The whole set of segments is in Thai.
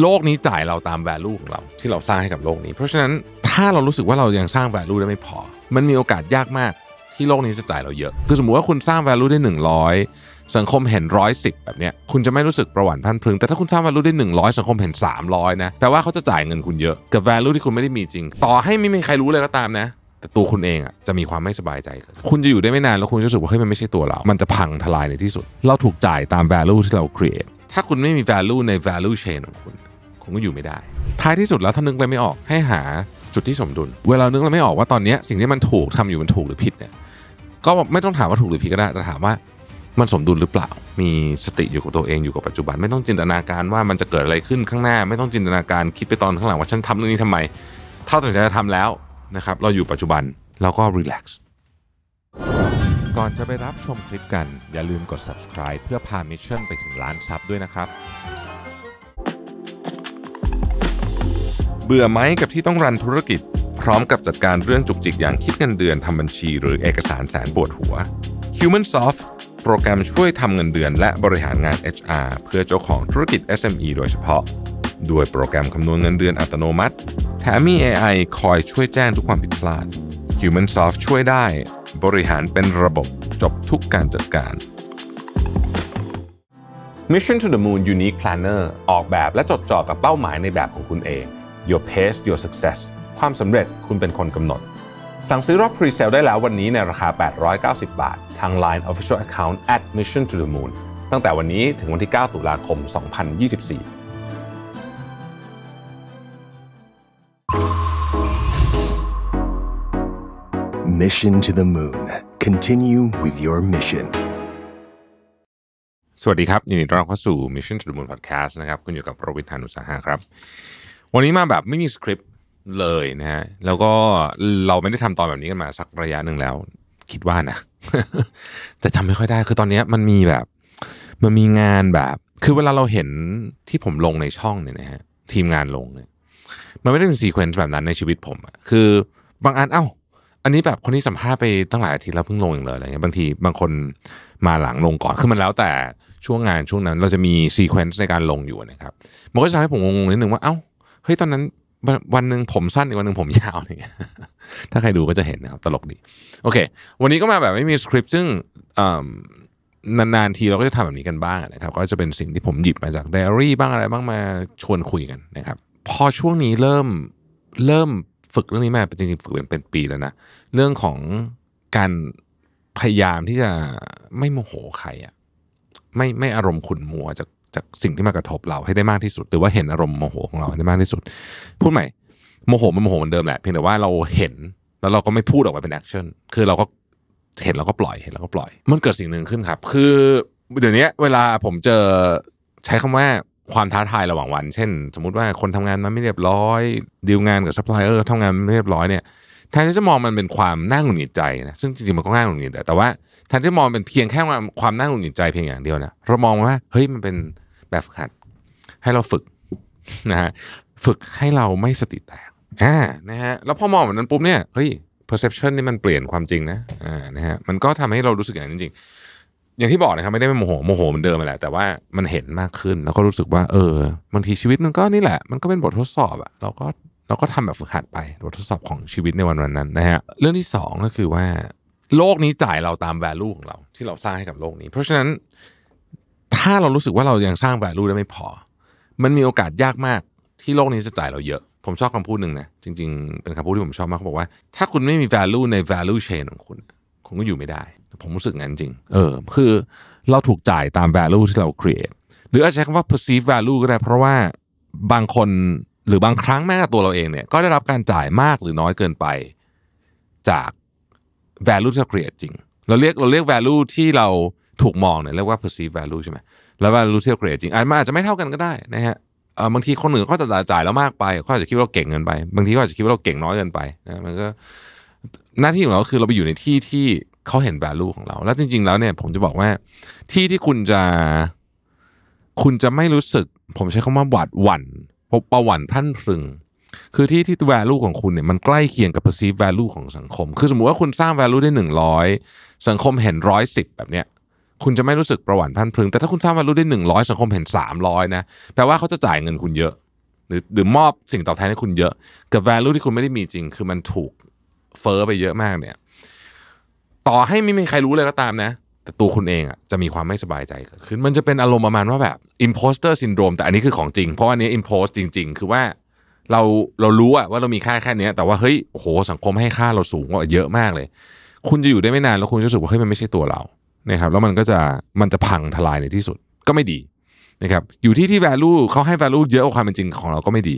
โลกนี้จ่ายเราตามแวลูของเราที่เราสร้างให้กับโลกนี้ เพราะฉะนั้นถ้าเรารู้สึกว่าเรายังสร้างแวลูได้ไม่พอ มันมีโอกาสยากมากที่โลกนี้จะจ่ายเราเยอะ คือสมมติว่าคุณสร้างแวลูได้100 สังคมเห็น 110 แบบเนี้ย คุณจะไม่รู้สึกประหวัติพันพึงแต่ถ้าคุณสร้างแวลูได้100 สังคมเห็น 300 นะ แต่ว่าเขาจะจ่ายเงินคุณเยอะกับแวลูที่คุณไม่ได้มีจริง ต่อให้ไม่มีใครรู้เลยก็ตามนะ แต่ตัวคุณเองอ่ะจะมีความไม่สบายใจ คุณจะอยู่ได้ไม่นานแล้วคุณจะรู้สึกว่าเฮ้ยมันไม่ใช่ตัวเรามันจะพังทลายในที่สุด เราถูกจ่ายตามแวลูที่เรา c ร e a t ถ้าคุณไม่มี value ใน value chain ของคุณคุณก็อยู่ไม่ได้ ท้ายที่สุดแล้วถ้านึกอะไรไม่ออกให้หาจุดที่สมดุล เวลานึกอะไรไม่ออกว่าตอนนี้สิ่งที่มันถูกทำอยู่มันถูกหรือผิดเนี่ย ก็ไม่ต้องถามว่าถูกหรือผิดก็ได้แต่ถามว่า มันสมดุลหรือเปล่า มีสติอยู่กับตัวเองอยู่กับปัจจุบันไม่ต้องจินตนาการว่ามันจะเกิดอะไรขึ้นข้างหน้า ไม่ต้องจินตนาการคิดไปตอนข้างหลังว่าฉันทำเรื่องนี้ทำไม ถ้าตัดสินใจจะทำแล้วนะครับเราอยู่ปัจจุบันเราก็รีแลกซ์ก่อนจะไปรับชมคลิปกันอย่าลืมกด subscribe เพื่อพามิชชั่นไปถึงล้านซับด้วยนะครับ เบื่อไหมกับที่ต้องรันธุรกิจ พร้อมกับจัดการเรื่องจุกจิกอย่างคิดเงินเดือนทำบัญชี หรือเอกสารแสนปวดหัว HumanSoft โปรแกรมช่วยทำเงินเดือนและบริหารงาน HR เพื่อเจ้าของธุรกิจ SME โดยเฉพาะ ด้วยโปรแกรมคำนวณเงินเดือนอัตโนมัติ แถมมี AI คอยช่วยแจ้งทุกความผิดพลาด HumanSoft ช่วยได้บริหารเป็นระบบจบทุกการจัดการ Mission to the Moon Unique Planner ออกแบบและจดจ่อกับเป้าหมายในแบบของคุณเอง Your Pace Your Success ความสำเร็จคุณเป็นคนกำหนด สั่งซื้อรอบพรีเซลได้แล้ววันนี้ในราคา 890 บาท ทาง Line Official Account at Mission to the Moon ตั้งแต่วันนี้ถึงวันที่ 9 ตุลาคม 2024 Mission to the Moon Continue with your mission สวัสดีครับยินดีต้อนรับเข้าสู่ Mission to the Moon Podcast นะครับคุณอยู่กับโรบินทานุสาหะครับ วันนี้มาแบบไม่มีสคริปต์เลยนะฮะ แล้วก็เราไม่ได้ทำตอนแบบนี้กันมาสักระยะหนึ่งแล้ว คิดว่านะแต่จำไม่ค่อยได้ คือตอนนี้มันมีแบบ มันมีงานแบบ คือเวลาเราเห็นที่ผมลงในช่องเนี่ยนะฮะ ทีมงานลงเนี่ย มันไม่ได้เป็นซีเควนซ์แบบนั้นในชีวิตผมอะ คือบางอันเอา้าอันนี้แบบคนที่สัมภาษณ์ไปตั้งหลายอาทิตย์แล้วเพิ่งลงอย่างเลยอะไรเงี้ยบางทีบางคนมาหลังลงก่อนคือมันแล้วแต่ช่วงงานช่วงนั้นเราจะมีซีเควนซ์ในการลงอยู่นะครับมันก็จะทำให้ผมงงนิดนึงว่าเอ้าเฮ้ยตอนนั้นวันหนึ่งผมสั้นอีกวันหนึ่งผมยาวเนี่ยถ้าใครดูก็จะเห็นนะครับ ตลกดีโอเค วันนี้ก็มาแบบไม่มีสคริปต์ซึ่งนานๆทีเราก็จะทำแบบนี้กันบ้างนะครับ ก็จะเป็นสิ่งที่ผมหยิบมาจากไดอารี่บ้างอะไรบ้างมาชวนคุยกันนะครับพอช่วงนี้เริ่มเริ่มฝึกเรื่องนี้มาจริงๆฝึกเป็นเป็นปีแล้วนะเรื่องของการพยายามที่จะไม่โมโหใครอ่ะไม่ไม่อารมณ์ขุนมัวจากจากสิ่งที่มากระทบเราให้ได้มากที่สุด หรือว่าเห็นอารมณ์โมโหของเราให้ได้มากที่สุด พูดใหม่โมโหมันโมโหเหมือนเดิมแหละเพียงแต่ว่าเราเห็นแล้วเราก็ไม่พูดออกมาเป็นแอคชั่นคือเราก็เห็นแล้วก็ปล่อยเห็นแล้วก็ปล่อย มันเกิดสิ่งหนึ่งขึ้นครับ คือเดี๋ยวนี้เวลาผมเจอใช้คำว่าความท้าทายระหว่างวัน เช่น สมมติว่าคนทำงานมาไม่เรียบร้อยดีลงานกับซัพพลายเออร์ทำงานไม่เรียบร้อยเนี่ยแทนที่จะมองมันเป็นความน่าหงุดหงิดใจนะซึ่งจริงๆมันก็น่าหงุดหงิดแต่ว่าแทนที่มองเป็นเพียงแค่ความน่าหงุดหงิดใจเพียงอย่างเดียวนะเรามองว่าเฮ้ยมันเป็นแบบฝึกหัด ให้เราฝึกนะฮะฝึกให้เราไม่สติแตกอ่านะฮะแล้วพอมองแบบนั้นปุ๊บเนี่ยเฮ้ย perception นี่มันเปลี่ยนความจริงนะอ่านะฮะมันก็ทำให้เรารู้สึกอย่างนั้นจริงอย่างที่บอกนะครับไม่ได้โมโหโมโหเหมือนเดิมแหละแต่ว่า มันเห็นมากขึ้น แล้วก็รู้สึกว่า เออบางทีชีวิตมันก็นี่แหละมันก็เป็นบททดสอบอะเราก็เราก็ทำแบบฝึกหัดไปบททดสอบของชีวิตในวันวันนั้นนะฮะเรื่องที่2ก็คือว่าโลกนี้จ่ายเราตาม value ของเรา ที่เราสร้างให้กับโลกนี้ เพราะฉะนั้นถ้าเรารู้สึกว่าเรายังสร้าง value ได้ไม่พอ มันมีโอกาสยากมากที่โลกนี้จะจ่ายเราเยอะ ผมชอบคำพูดหนึ่งนะจริง ๆเป็นคำพูดที่ผมชอบมากเขาบอกว่าถ้าคุณไม่มี value ใน value chain ของคุณคุณก็อยู่ไม่ได้ผมรู้สึกงั้นจริง เออ คือ เราถูกจ่ายตาม value ที่เรา create หรืออาจจะใช้คำว่า perceive d value ก็ได้ เพราะว่าบางคนหรือบางครั้งแม้แต่ตัวเราเองเนี่ย ก็ได้รับการจ่ายมากหรือน้อยเกินไป จาก value ที่เรา create จริง เราเรียกเราเรียก value ที่เราถูกมองเนี่ยเรียกว่า perceive d value ใช่ไหม แล้ว value ที่เรา create จริงอาจจะไม่เท่ากันก็ได้นะฮะบางทีคนอื่นเขาจะจ่ายแล้วมากไปเขาอาจจะคิดว่าเราเก่งเกินไป บางทีเขาอาจจะคิดว่าเราเก่งน้อยเกินไปนะมันก็หน้าที่ของเราคือเราไปอยู่ในที่ที่เขาเห็น value ของเราแล้วจริง ๆแล้วเนี่ยผมจะบอกว่า ที่ที่คุณจะคุณจะไม่รู้สึก ผมใช้คำว่าหวาดหวัน่นพบประวัตนท่านพึง คือที่ที่ value ของคุณเนี่ยมันใกล้เคียงกับ perceived value ของสังคม คือสมมุติว่าคุณสร้าง value ได้ 100 สังคมเห็นร้อยสิบแบบเนี้ย คุณจะไม่รู้สึกประวัติท่านพึงแต่ถ้าคุณสร้าง value ได้ 100 สังคมเห็น 300นะแปลว่าเขาจะจ่ายเงินคุณเยอะ หรือหรือมอบสิ่งตอบแทนให้คุณเยอะ กับ value ที่คุณไม่ได้มีจริงคือมันถูกเฟอ้อไปเยอะมากเนี่ยต่อให้ไม่มีใครรู้เลยก็ตามนะ แต่ตัวคุณเองอ่ะจะมีความไม่สบายใจเกิดขึ้นมันจะเป็นอารมณ์ประมาณว่าแบบ imposter syndrome แต่อันนี้คือของจริง เพราะอันนี้ i m p o s สจริง ๆ คือว่าเราเรารู้อะว่าเรามีค่าแค่นี้แต่ว่าเฮ้ยโหสังคมให้ค่าเราสูงกว่าเยอะมากเลย คุณจะอยู่ได้ไม่นานแล้วคุณจะรู้สึกว่าเฮ้ยมันไม่ใช่ตัวเรานะครับแล้วมันก็จะมันจะพังทลายในที่สุดก็ไม่ดีนะครับอยู่ที่ที่ value เขาให้ value เยอะกว่าความเป็นจริงของเราก็ไม่ดี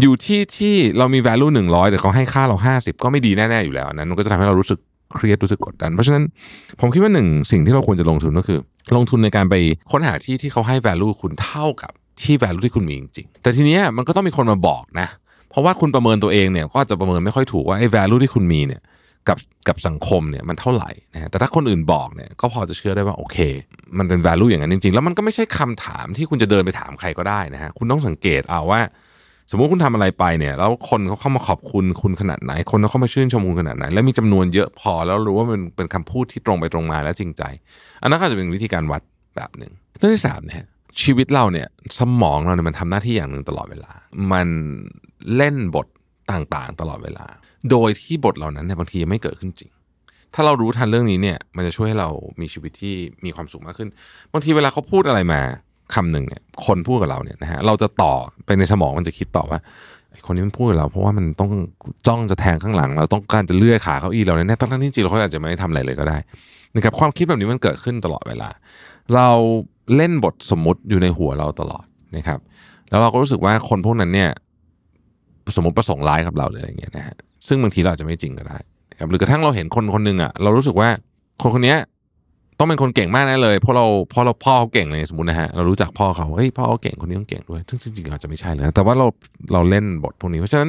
อยู่ที่ที่เรามี value 100 แต่เขาให้ค่าเรา 50 ก็ไม่ดีแน่ๆอยู่แล้วนั้นมันก็จะทาให้เรารู้สึกเครียดรู้สึกกดดัน เพราะฉะนั้น ผมคิดว่าหนึ่งสิ่งที่เราควรจะลงทุนก็คือ ลงทุนในการไปค้นหาที่ที่เขาให้ value คุณเท่ากับที่ value ที่คุณมีจริง ๆ แต่ทีนี้มันก็ต้องมีคนมาบอกนะ เพราะว่าคุณประเมินตัวเองเนี่ยก็จะประเมินไม่ค่อยถูกว่าไอ้ value ที่คุณมีเนี่ย กับ กับสังคมเนี่ยมันเท่าไหร่นะแต่ถ้าคนอื่นบอกเนี่ยก็พอจะเชื่อได้ว่าโอเค มันเป็น value อย่างนั้นจริง ๆ แล้วมันก็ไม่ใช่คำถามที่คุณจะเดินไปถามใครก็ได้นะฮะ คุณต้องสังเกตเอาว่าสมมุติคุณทำอะไรไปเนี่ย แล้วคนเขาเข้ามาขอบคุณคุณขนาดไหน คนเขาเข้ามาชื่นชมคุณขนาดไหนแล้วมีจำนวนเยอะพอแล้วรู้ว่ามันเป็นคำพูดที่ตรงไปตรงมาและจริงใจ อันนั้นก็จะเป็นวิธีการวัดแบบหนึ่งเรื่องที่สามเนี่ยชีวิตเราเนี่ยสมองเราเนี่ยมันทำหน้าที่อย่างหนึ่งตลอดเวลา มันเล่นบทต่างๆ ตลอดเวลา โดยที่บทเหล่านั้นเนี่ยบางทียังไม่เกิดขึ้นจริง ถ้าเรารู้ทันเรื่องนี้เนี่ย มันจะช่วยให้เรามีชีวิตที่มีความสุขมากขึ้นบางทีเวลาเขาพูดอะไรมาคำหนึ่งเนี่ยคนพูดกับเราเนี่ยนะฮะเราจะต่อไปในสมองมันจะคิดต่อว่าคนนี้มันพูดกับเราเพราะว่ามันต้องจ้องจะแทงข้างหลัง เราต้องการจะเลื่อยขาเขาอี้เราแน่ๆตั้งที่จริงเราอาจจะไม่ได้ทำอะไรเลยก็ได้นะครับความคิดแบบนี้มันเกิดขึ้นตลอดเวลาเราเล่นบทสมมติอยู่ในหัวเราตลอดนะครับ แล้วเราก็รู้สึกว่าคนพวกนั้นเนี่ยสมมติประสงค์ร้ายกับเราหรืออะไรเงี้ยนะฮะซึ่งบางทีเราอาจจะไม่จริงก็ได้ครับหรือกระทั่งเราเห็นคนคนหนึ่งอ่ะเรารู้สึกว่าคนคนนี้้องเป็นคนเก่งมากแน่เลยเพราะเราเพราะเราพ่อเขาเก่งเลยสมมตินะฮะเรารู้จักพ่อเขาเฮ้ยพ่อเขาเก่งคนนี้ต้องเก่งด้วยซึ่งจริงๆอาจจะไม่ใช่เลยแต่ว่าเราเราเล่นบทพวกนี้เพราะฉะนั้น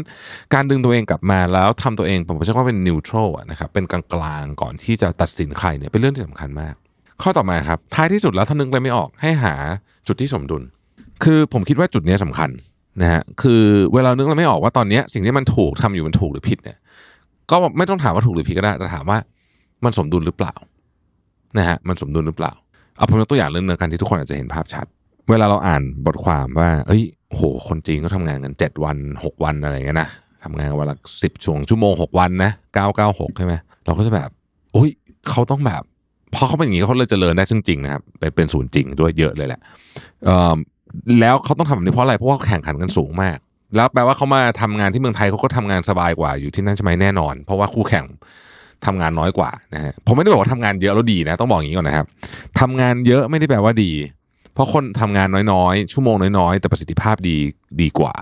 การดึงตัวเองกลับมาแล้วทำตัวเองผมใช้ว่าเป็นนิวโตรนะครับเป็นกลางๆก่อนที่จะตัดสินใครเนี่ยเป็นเรื่องที่สำคัญมาก ข้อต่อมาครับท้ายที่สุดแล้วถ้านึกอะไรไม่ออกให้หาจุดที่สมดุล คือผมคิดว่าจุดนี้สำคัญนะฮะคือเวลานึกเราไม่ออกว่าตอนนี้สิ่งที่มันถูกทำอยู่มันถูกหรือผิดเนี่ย ก็ไม่ต้องถามว่าถูกหรือผิดก็ได้แต่ถามว่ามันสมดุลหรือเปล่านะฮะมันสมดุลหรือเปล่าเอาผมยกตัวอย่างเรื่องเนื้อกันที่ทุกคนอาจจะเห็นภาพชัด เวลาเราอ่านบทความว่าเฮ้ยโหคนจีนก็ทำงานกัน 7 วัน 6 วันอะไรเงี้ยนะทำงานวันละสิบช่วงชั่วโมง 6 วันนะเก้าเก้าหกใช่ไหมเราก็จะแบบโอ้ยเขาต้องแบบพอเขาเป็นอย่างนี้เขาเลยเจริญได้งจริงนะครับเป็นเป็นศูนย์จริงด้วยเยอะเลยแหละแล้วเขาต้องทำแบบนี้เพราะอะไรเพราะว่าแข่งขันกันสูงมาก แล้วแปลว่าเขามาทำงานที่เมืองไทยเขาก็ทำงานสบายกว่าอยู่ที่นั่นใช่ไหมแน่นอนเพราะว่าคู่แข่งทำงานน้อยกว่านะฮะ ผมไม่ได้บอกว่าทำงานเยอะแล้วดีนะต้องบอกอย่างนี้ก่อนนะครับทำงานเยอะไม่ได้แปลว่าดี เพราะคนทำงานน้อยๆ ชั่วโมงน้อยๆ แต่ประสิทธิภาพดีดีกว่า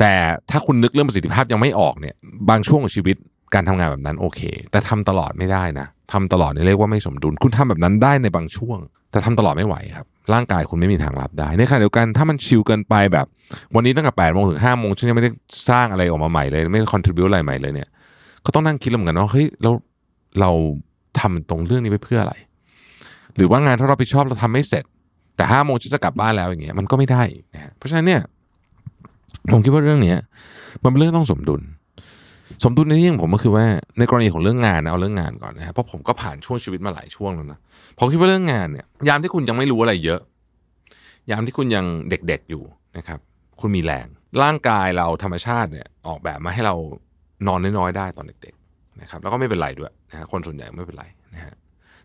แต่ถ้าคุณนึกเรื่องประสิทธิภาพยังไม่ออกเนี่ยบางช่วงของชีวิตการทำงานแบบนั้นโอเค แต่ทำตลอดไม่ได้นะทำตลอดเนี่เรียกว่าไม่สมดุลคุณทำแบบนั้นได้ในบางช่วง แต่ทำตลอดไม่ไหวครับร่างกายคุณไม่มีทางรับได้ในขณะเดียวกันถ้ามันชิลเกินไปแบบวันนี้ตั้งแต่แปดโมงถึงห้าโมงฉันยังไม่ได้สร้างอะไรออกมาใหม่เลยไม่ได้คอนทริบิวอะไรใหม่เลยเนี่ยก็ต้องนั่งคิดเหมือนกันว่าเฮ้ยเราเราทำตรงเรื่องนี้ไปเพื่ออะไร หรือว่างานที่เราไปชอบเราทำไม่เสร็จ แต่ห้าโมงฉันจะกลับบ้านแล้วอย่างเงี้ย มันก็ไม่ได้นะฮะเพราะฉะนั้นเนี่ยผมคิดว่าเรื่องเนี้ย มันเป็นเรื่องต้องสมดุล สมดุลในที่ของผมก็คือว่า ในกรณีของเรื่องงานนะเอาเรื่อง งานก่อนนะฮะเพราะผมก็ผ่านช่วงชีวิตมาหลายช่วงแล้วนะผมคิดว่าเรื่องงานเนี่ย ยามที่คุณยังไม่รู้อะไรเยอะ ยามที่คุณยังเด็กๆอยู่นะครับ คุณมีแรง ร่างกายเราธรรมชาติเนี่ย ออกแบบมาให้เรานอนน้อยๆได้ตอนเด็กนะครับแล้วก็ไม่เป็นไรด้วยนะคคนส่วนใหญ่ไม่เป็นไรนะฮะ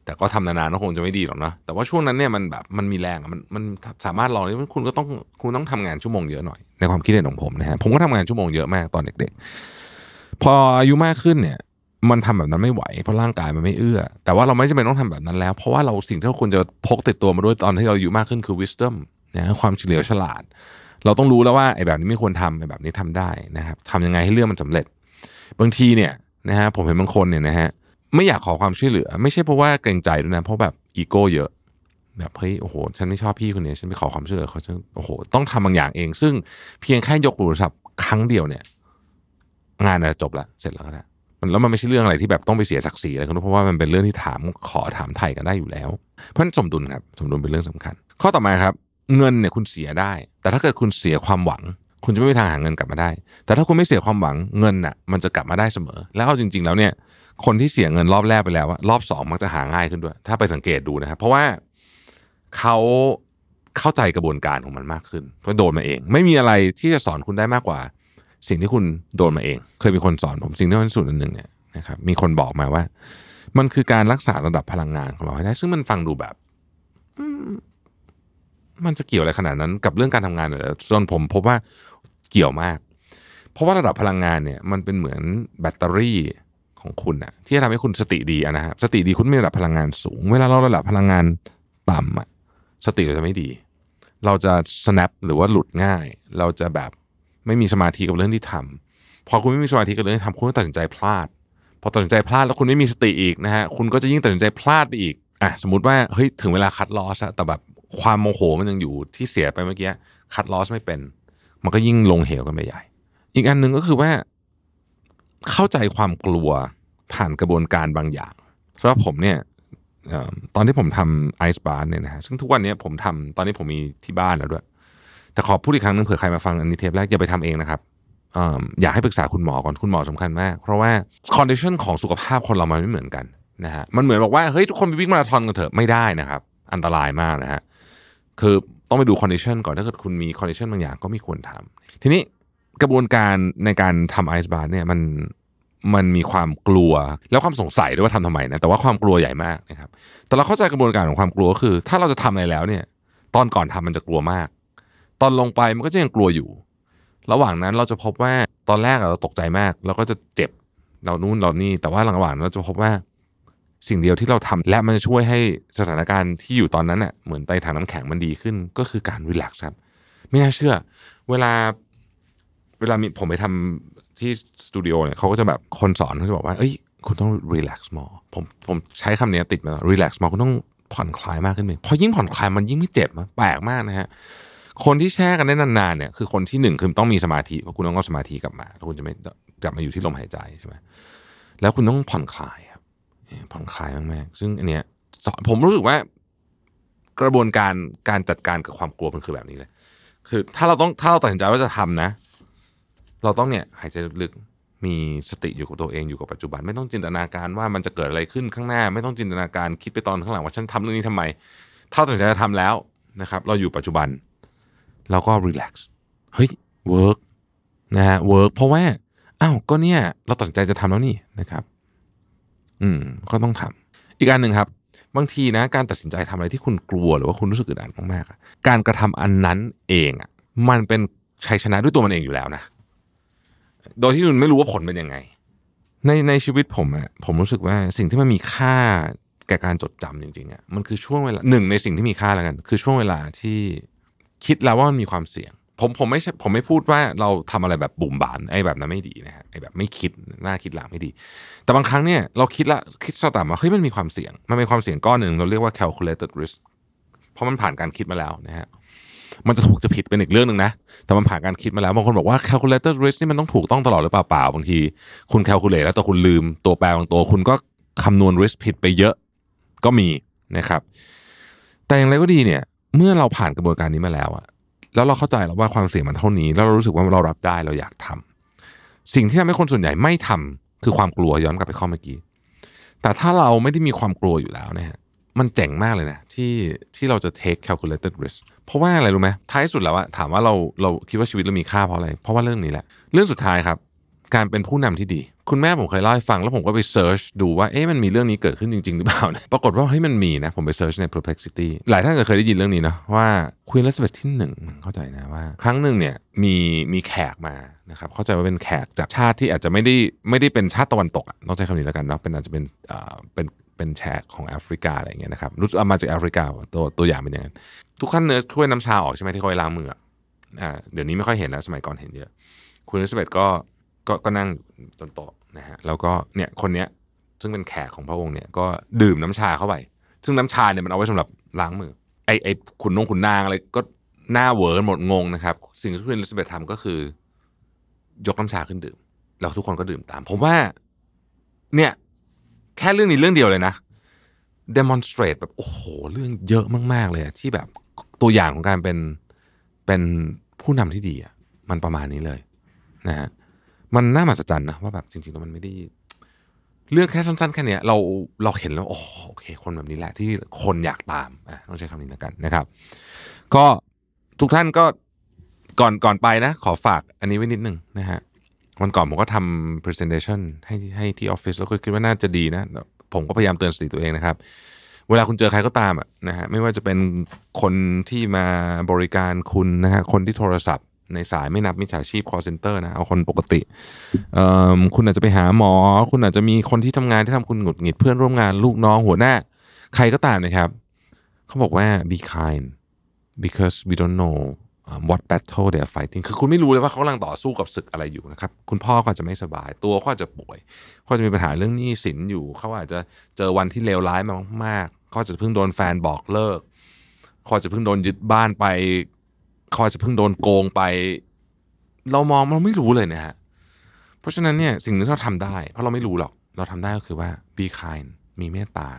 แต่ก็ทำนานๆก็คงจะไม่ดีหรอกเนาะแต่ว่าช่วงนั้นเนี่ยมันแบบมันมีแรงมันมันสามารถรองได้คุณก็ต้องคุณต้องทำงานชั่วโมงเยอะหน่อยในความคิดเห็นของผมนะฮะผมก็ทำงานชั่วโมงเยอะมากตอนเด็กๆพออายุมากขึ้นเนี่ย มันทำแบบนั้นไม่ไหว เพราะร่างกายมันไม่เอื้อ แต่ว่าเราไม่จำเป็นต้องทำแบบนั้นแล้วเพราะว่าเราสิ่งที่เราควรจะพกติดตัวมาด้วยตอนที่เราอายุมากขึ้นคือ wisdom นะความเฉลียวฉลาด เราต้องรู้แล้วว่าไอ้แบบนี้ไม่ควรทำไอ้แบบนี้ทำได้นะครับทำยังไงให้เรื่องมันสำเร็จบางทีเนี่ยนะฮะผมเห็นบางคนเนี่ยนะฮะ ไม่อยากขอความช่วยเหลือ ไม่ใช่เพราะว่าเกรงใจด้วยนะ เพราะแบบอีโก้เยอะ แบบเฮ้ยโอ้โห ฉันไม่ชอบพี่คนนี้ฉันไปขอความช่วยเหลือเขาฉันโอ้โห ต้องทำบางอย่างเอง ซึ่งเพียงแค่ยกโทรศัพท์ครั้งเดียวเนี่ย งานาจะจบละเสร็จแล้วก็ได้แล้วมันไม่ใช่เรื่องอะไรที่แบบต้องไปเสียศักดิ์ศรีอะไรกันเพราะว่ามันเป็นเรื่องที่ถามขอถามไทยกันได้อยู่แล้วเพราะฉะนนั้สมดุลครับ สมดุลเป็นเรื่องสำคัญ ข้อต่อมาครับ เงินเนี่ยคุณเสียได้ แต่ถ้าเกิดคุณเสียความหวังคุณจะไม่มีทางหาเงินกลับมาได้ แต่ถ้าคุณไม่เสียความหวังเงินน่ะมันจะกลับมาได้เสมอ แล้วเอาจริงๆแล้วเนี่ย คนที่เสียเงินรอบแรกไปแล้วรอบสองมักจะหาง่ายขึ้นด้วย ถ้าไปสังเกตดูนะครับ เพราะว่าเขาเข้าใจกระบวนการของมันมากขึ้นเพราะโดนมาเอง ไม่มีอะไรที่จะสอนคุณได้มากกว่า สิ่งที่คุณโดนมาเอง เคยมีคนสอนผมสิ่งที่มันสุดอันหนึ่งเนี่ยนะครับมีคนบอกมาว่า มันคือการรักษาระดับพลังงานของเราให้ได้ ซึ่งมันฟังดูแบบมันจะเกี่ยวอะไรขนาดนั้นกับเรื่องการทำงานเหรอจนผมพบว่าเกี่ยวมาก เพราะว่าระดับพลังงานเนี่ยมันเป็นเหมือนแบตเตอรี่ของคุณอะที่จะทำให้คุณสติดีนะครับสติดีคุณมีระดับพลังงานสูง เวลาเราระดับพลังงานต่ำอะสติเราจะไม่ดี เราจะ snap หรือว่าหลุดง่ายเราจะแบบไม่มีสมาธิกับเรื่องที่ทำพอคุณไม่มีสมาธิกับเรื่องที่ทำคุณก็ตัดสินใจพลาด พอตัดสินใจพลาดแล้วคุณไม่มีสติอีกนะฮะคุณก็จะยิ่งตัดสินใจพลาดไปอีกอ่ะสมมติว่าเฮ้ยถึงเวลาคัดลอสแต่แบบความโมโหมันยังอยู่ที่เสียไปเมื่อกี้คัดลอสไม่เป็นมันก็ยิ่งลงเหวกันไปใหญ่ อีกอันหนึ่งก็คือว่าเข้าใจความกลัวผ่านกระบวนการบางอย่าง เพราะผมเนี่ยตอนที่ผมทำไอซ์บาร์เนี่ยนะฮะ ซึ่งทุกวันนี้ผมทำตอนนี้ผมมีที่บ้านแล้วด้วย แต่ขอพูดอีกครั้งนึงเผื่อใครมาฟังอันนี้เทปแรก อย่าไปทำเองนะครับ อยากให้ปรึกษาคุณหมอก่อนคุณหมอสำคัญมาก เพราะว่าคอนดิชันของสุขภาพคนเรามันไม่เหมือนกันนะฮะ มันเหมือนบอกว่าเฮ้ยทุกคนไปวิ่งมาราธอนกันเถอะไม่ได้นะครับ อันตรายมากนะฮะคือต้องไปดูคอนดิชันก่อนถ้าเกิดคุณมีคอนดิชันบางอย่างก็ไม่ควรทำ ทีนี้กระบวนการในการทำไอซ์บาร์เนี่ยมันมันมีความกลัว แล้วความสงสัยด้วยว่าทำทำไมนะแต่ว่าความกลัวใหญ่มากนะครับแต่เราเข้าใจกระบวนการของความกลัวคือ ถ้าเราจะทำอะไรแล้วเนี่ย ตอนก่อนทำมันจะกลัวมาก ตอนลงไปมันก็จะยังกลัวอยู่ ระหว่างนั้นเราจะพบว่าตอนแรกเราตกใจมากเราก็จะเจ็บเรานู่นเรานี่แต่ว่าหลังระหว่างเราจะพบว่าสิ่งเดียวที่เราทำและมันจะช่วยให้สถานการณ์ที่อยู่ตอนนั้นเน่ะเหมือนไตถังน้ำแข็งมันดีขึ้นก็คือการวิลลกครับ ไม่น่าเชื่อ เวลาเวลามีผมไปทำที่สตูดิโอเนี่ยเขาก็จะแบบคนสอนเขาจะบอกว่า เอ้ยคุณต้องรีแลกซ์มอผมผมใช้คำนี้ติดมารีแลกซ์มอคุณต้องผ่อนคลายมากขึ้นไปพอยิ่งผ่อนคลายมันยิ่งไม่เจ็บมัแปลกมากนะฮะคนที่แช่กันได้นานๆ เนี่ยคือคนที่หนึ่งคือต้องมีสมาธิเพราะคุณต้องเอาสมาธิกลับมาแล้วคุณจะไม่กลับมาอยู่ที่ลมหายใจใช่ไหมแล้วคุณต้องผ่อนคลายผ่อนคลายมากๆซึ่งอันเนี้ยผมรู้สึกว่า กระบวนการการจัดการกับความกลัวมันคือแบบนี้เลย คือถ้าเราต้องถ้าเราตัดสินใจว่าจะทำนะ เราต้องเนี่ยหายใจลึกๆมีสติอยู่กับตัวเองอยู่กับปัจจุบันไม่ต้องจินตนาการว่ามันจะเกิดอะไรขึ้นข้างหน้า ไม่ต้องจินตนาการคิดไปตอนข้างหลังว่าฉันทำเรื่องนี้ทำไม ถ้าตัดสินใจจะทำแล้วนะครับ เราอยู่ปัจจุบันเราก็รีแลกซ์เฮ้ยเวิร์กนะฮะเวิร์กเพราะว่าอ้าวก็เนี่ย เราตัดสินใจจะทำแล้วนี่นะครับอืมก็ต้องทำ อีกอันหนึ่งครับ บางทีนะ การตัดสินใจทำอะไรที่คุณกลัวหรือว่าคุณรู้สึกอึดอัดมากๆการกระทำอันนั้นเองอ่ะ มันเป็นชัยชนะด้วยตัวมันเองอยู่แล้วนะโดยที่คุณไม่รู้ว่าผลเป็นยังไง ในในชีวิตผมอะผมรู้สึกว่า สิ่งที่มันมีค่าแก่การจดจำจริงๆอ่ะมันคือช่วงเวลาหนึ่งในสิ่งที่มีค่าแล้วกัน คือช่วงเวลาที่คิดแล้วว่ามันมีความเสี่ยงผมผมไม่ผมไม่พูดว่าเราทำอะไรแบบบุ่มบานไอ้แบบนั้นไม่ดีนะฮะไอ้แบบไม่คิดหน้าคิดหลังไม่ดี แต่บางครั้งเนี่ยเราคิดละคิดสต่ำว่าเฮ้ยมันมีความเสี่ยงมันเป็นความเสี่ยงก้อนหนึ่ง เราเรียกว่า calculated risk เพราะมันผ่านการคิดมาแล้วนะฮะมันจะถูกจะผิดเป็นอีกเรื่องหนึ่งนะ แต่มันผ่านการคิดมาแล้วบางคนบอกว่า calculated risk นี่มันต้องถูกต้องตลอดหรือเปล่าเปล่าบางทีคุณ calculate แล้วแต่คุณลืมตัวแปรบางตัว คุณก็คำนวณ risk ผิดไปเยอะก็มีนะครับแต่อย่างไรก็ดีเนี่ยเมื่อเราผ่านกระบวนการนี้มาแล้วอะแล้วเราเข้าใจแล้วว่าความเสี่ยงมันเท่านี้แล้วเรารู้สึกว่าเรารับได้เราอยากทำ สิ่งที่ทำให้คนส่วนใหญ่ไม่ทำคือความกลัวย้อนกลับไปข้อเมื่อกี้ แต่ถ้าเราไม่ได้มีความกลัวอยู่แล้วเนี่ยมันเจ๋งมากเลยนะที่ที่เราจะ take calculated risk เพราะว่าอะไรรู้ไหมท้ายสุดแล้วอะถามว่าเราเราคิดว่าชีวิตเรามีค่าเพราะอะไรเพราะว่าเรื่องนี้แหละเรื่องสุดท้ายครับการเป็นผู้นำที่ดี คุณแม่ผมเคยเล่าให้ฟัง แล้วผมก็ไปเซิร์ชดูว่าเอ๊ะมันมีเรื่องนี้เกิดขึ้นจริงๆ หรือเปล่านะปรากฏว่าเฮ้ยมันมีนะผมไปเซิร์ชใน perplexity หลายท่านก็เคยได้ยินเรื่องนี้นะว่าควีนรัสเบธที่หนึ่งเข้าใจนะว่า ครั้งหนึ่งเนี่ยมีมีแขกมานะครับเข้าใจว่าเป็นแขกจากชาติที่อาจจะไม่ได้ไม่ได้เป็นชาติตะวันตกต้องใช้คำนี้แล้วกันเนาะเป็นอาจจะเป็นเป็นเป็นแชกของแอฟริกาอะไรอย่างเงี้ยนะครับรู้สึกมาจากแอฟริกา ตัวตัวอย่างเป็นอย่างนั้นทุกขั้นเนื้อช่วยน้ำชาออกใช่ไหมที่คอยล้างมืออ่าเดี๋ยวนี้ไม่ค่อยเห็นแล้วสมัยก่อนเห็นเยอะคุณรัสเบธก็ก็ก็นั่งจนโต๊ะนะฮะ แล้วก็เนี่ย คนเนี้ยซึ่งเป็นแขกของพระองค์เนี่ยก็ดื่มน้ำชาเข้าไป ซึ่งน้ำชาเนี่ยมันเอาไว้สำหรับล้างมือ ไอไอขุนนงขุนนางอะไรก็หน้าเวอร์หมดงงนะครับ สิ่งที่คุณลิซาเบธทำก็คือ ยกน้ำชาขึ้นดื่ม เราทุกคนก็ดื่มตาม ผมว่า เนี่ย แค่เรื่องนี้เรื่องเดียวเลยนะ demonstrate แบบ โอ้โหเรื่องเยอะมาก ๆ เลยที่แบบตัวอย่างของการเป็นเป็นผู้นำที่ดีอ่ะมันประมาณนี้เลยนะฮะมันน่ามหัศจรรย์นะว่าแบบจริงๆแล้วมันไม่ได้เรื่องแค่สั้นๆแค่นี้เราเราเห็นแล้วโอโอเคคนแบบนี้แหละ ที่คนอยากตามอ่ะต้องใช้คำนี้แล้วกันนะครับ ก็ทุกท่านก็ก่อนก่อนไปนะ ขอฝากอันนี้ไว้นิดนึงนะฮะวันก่อนผมก็ทำ presentation ให้ให้ที่ออฟฟิศแล้วก็คิดว่าน่าจะดีนะ ผมก็พยายามเตือนสติตัวเองนะครับ เวลาคุณเจอใครก็ตามอ่ะนะฮะ ไม่ว่าจะเป็นคนที่มาบริการคุณนะฮะคนที่โทรศัพท์ในสายไม่นับมิจฉาชีพ call center นะเอาคนปกติคุณอาจจะไปหาหมอ คุณอาจจะมีคนที่ทำงานที่ทำคุณหงุดหงิด เพื่อนร่วมงานลูกน้องหัวหน้า ใครก็ตามนะครับ เขาบอกว่า be kind because we don't know what battle they are fighting คือคุณไม่รู้เลยว่าเขากำลังต่อสู้กับศึกอะไรอยู่นะครับ คุณพ่อก็จะไม่สบายตัวก็จะป่วยเขาจะมีปัญหาเรื่องหนี้สินอยู่ เขาอาจจะเจอวันที่เลวร้ายมามากๆเขาจะเพิ่งโดนแฟนบอกเลิกเขาจะเพิ่งโดนยึดบ้านไปเขาอาจจะเพิ่งโดนโกงไป เรามองเราไม่รู้เลยนะฮะ เพราะฉะนั้นเนี่ยสิ่งที่เราทำได้ เพราะเราไม่รู้หรอกเราทำได้ก็คือว่า be kind มีเมตตา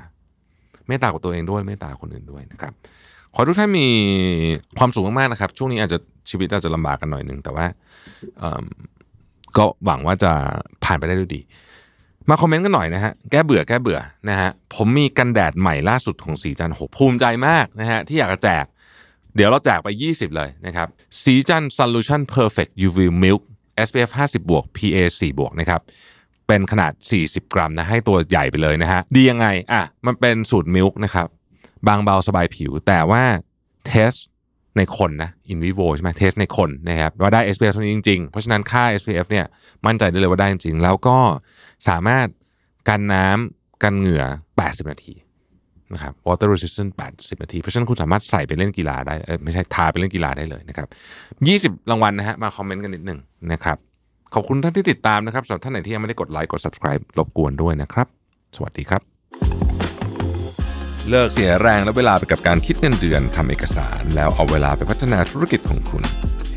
เมตตากับตัวเองด้วย เมตตาคนอื่นด้วยนะครับ ขอทุกท่านมีความสุขมากๆนะครับ ช่วงนี้อาจจะชีวิตอาจจะลำบากกันหน่อยหนึ่งแต่ว่าก็หวังว่าจะผ่านไปได้ด้วยดีมาคอมเมนต์กันหน่อยนะฮะ แก้เบื่อแก้เบื่อนะฮะผมมีกันแดดใหม่ล่าสุดของสีจันหกภูมิใจมากนะฮะที่อยากจะแจกเดี๋ยวเราแจกไป 20 เลยนะครับสีจัน Solution Perfect UV Milk SPF 50บวก PA 4บวกนะครับ เป็นขนาด 40 กรัมนะ ให้ตัวใหญ่ไปเลยนะฮะดียังไง อ่ะ มันเป็นสูตรมิลค์นะครับ บางเบาสบายผิว แต่ว่าเทสในคนนะอินวิโวใช่ไหมเทสในคนนะครับ ว่าได้ SPF เท่านี้จริง ๆ เพราะฉะนั้นค่า SPF เนี่ยมั่นใจได้เลยว่าได้จริงๆ แล้วก็สามารถกันน้ำกันเหงื่อ80 นาทีนะครับ water resistant 80นาที เพราะฉะนั้นคุณสามารถใส่ไปเล่นกีฬาได้เออไม่ใช่ทาไปเล่นกีฬาได้เลยนะครับ20รางวัลนะฮะมาคอมเมนต์กันนิดหนึ่งนะครับขอบคุณท่านที่ติดตามนะครับสำหรับท่านไหนที่ยังไม่ได้กดไลค์กด subscribe รบกวนด้วยนะครับ สวัสดีครับ เลิกเสียแรงและเวลาไปกับการคิดเงินเดือนทำเอกสาร แล้วเอาเวลาไปพัฒนาธุรกิจของคุณ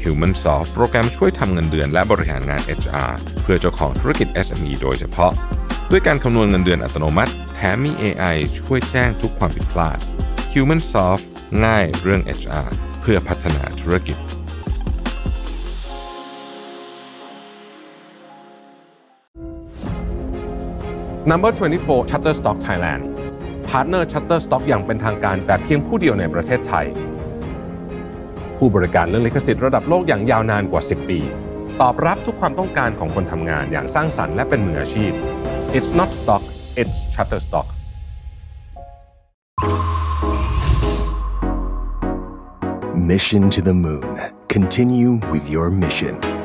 Human Soft โปรแกรมช่วยทำเงินเดือนและบริหารงาน HR เพื่อเจ้าของธุรกิจ SME โดยเฉพาะ ด้วยการคำนวณเงินเดือนอัตโนมัติแถมมี AI ช่วยแจ้งทุกความผิดพลาด Human Soft ง่ายเรื่อง HR เพื่อพัฒนาธุรกิจ Number 24 Shutterstock Thailand พาร์ทเนอร์ Shutterstock อย่างเป็นทางการแต่เพียงผู้เดียวในประเทศไทย ผู้บริการเรื่องลิขสิทธิ์ระดับโลกอย่างยาวนานกว่า 10 ปี ตอบรับทุกความต้องการของคนทำงานอย่างสร้างสรรค์และเป็นมืออาชีพ It's not stock it's Shutterstock. Mission to the Moon. Continue with your mission.